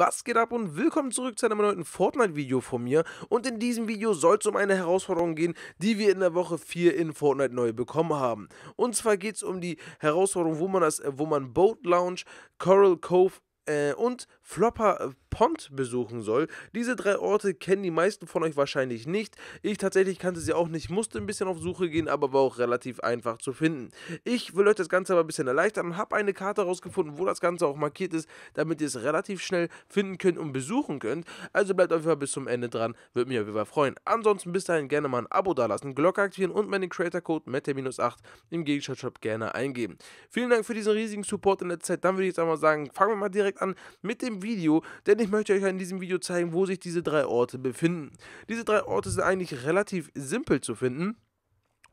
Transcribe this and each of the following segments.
Was geht ab und willkommen zurück zu einem neuen Fortnite-Video von mir. Und in diesem Video soll es um eine Herausforderung gehen, die wir in der Woche 4 in Fortnite neu bekommen haben. Und zwar geht es um die Herausforderung, wo man, das, äh, wo man Boat Lounge, Coral Cove äh, und Flopper äh, Pond besuchen soll. Diese drei Orte kennen die meisten von euch wahrscheinlich nicht. Ich tatsächlich kannte sie auch nicht, musste ein bisschen auf Suche gehen, aber war auch relativ einfach zu finden. Ich will euch das Ganze aber ein bisschen erleichtern und habe eine Karte rausgefunden, wo das Ganze auch markiert ist, damit ihr es relativ schnell finden könnt und besuchen könnt. Also bleibt auf jeden Fall bis zum Ende dran, würde mich auf jeden Fall freuen. Ansonsten bis dahin gerne mal ein Abo dalassen, Glocke aktivieren und meinen Creator-Code METTE-8 im Gegenstand-Shop gerne eingeben. Vielen Dank für diesen riesigen Support in der Zeit. Dann würde ich jetzt einmal sagen, fangen wir mal direkt an mit dem Video, denn ich möchte euch in diesem Video zeigen, wo sich diese drei Orte befinden. Diese drei Orte sind eigentlich relativ simpel zu finden.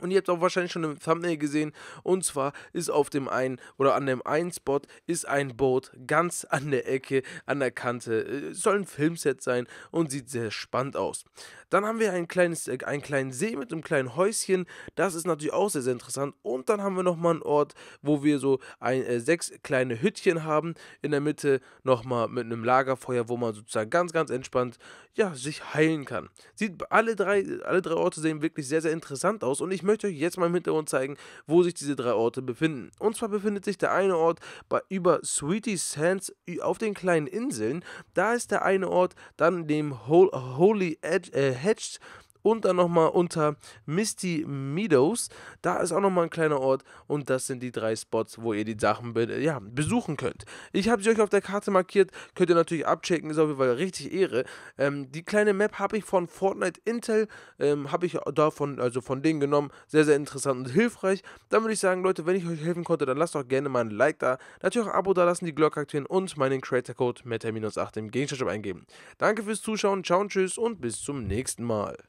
Und ihr habt auch wahrscheinlich schon im Thumbnail gesehen. Und zwar ist auf dem einen oder an dem einen Spot ist ein Boot ganz an der Ecke, an der Kante. Äh, es soll ein Filmset sein und sieht sehr spannend aus. Dann haben wir ein kleines, äh, einen kleinen See mit einem kleinen Häuschen. Das ist natürlich auch sehr, sehr interessant. Und dann haben wir nochmal einen Ort, wo wir so ein, äh, sechs kleine Hüttchen haben. In der Mitte nochmal mit einem Lagerfeuer, wo man sozusagen ganz, ganz entspannt ja, sich heilen kann. Sieht alle drei, alle drei Orte sehen wirklich sehr, sehr interessant aus. Und ich möchte euch jetzt mal im Hintergrund zeigen, wo sich diese drei Orte befinden. Und zwar befindet sich der eine Ort bei über Sweetie Sands auf den kleinen Inseln. Da ist der eine Ort dann dem Holy Edge, äh, Hedged und dann nochmal unter Misty Meadows. Da ist auch nochmal ein kleiner Ort und das sind die drei Spots, wo ihr die Sachen be ja, besuchen könnt. Ich habe sie euch auf der Karte markiert, könnt ihr natürlich abchecken, ist auf jeden Fall richtig Ehre. Ähm, die kleine Map habe ich von Fortnite Intel, ähm, habe ich davon, also von denen genommen, sehr, sehr interessant und hilfreich. Dann würde ich sagen, Leute, wenn ich euch helfen konnte, dann lasst doch gerne mal ein Like da, natürlich auch ein Abo da lassen, die Glocke aktivieren und meinen Creator-Code meta-8 im Gegenstand eingeben. Danke fürs Zuschauen, ciao und tschüss und bis zum nächsten Mal.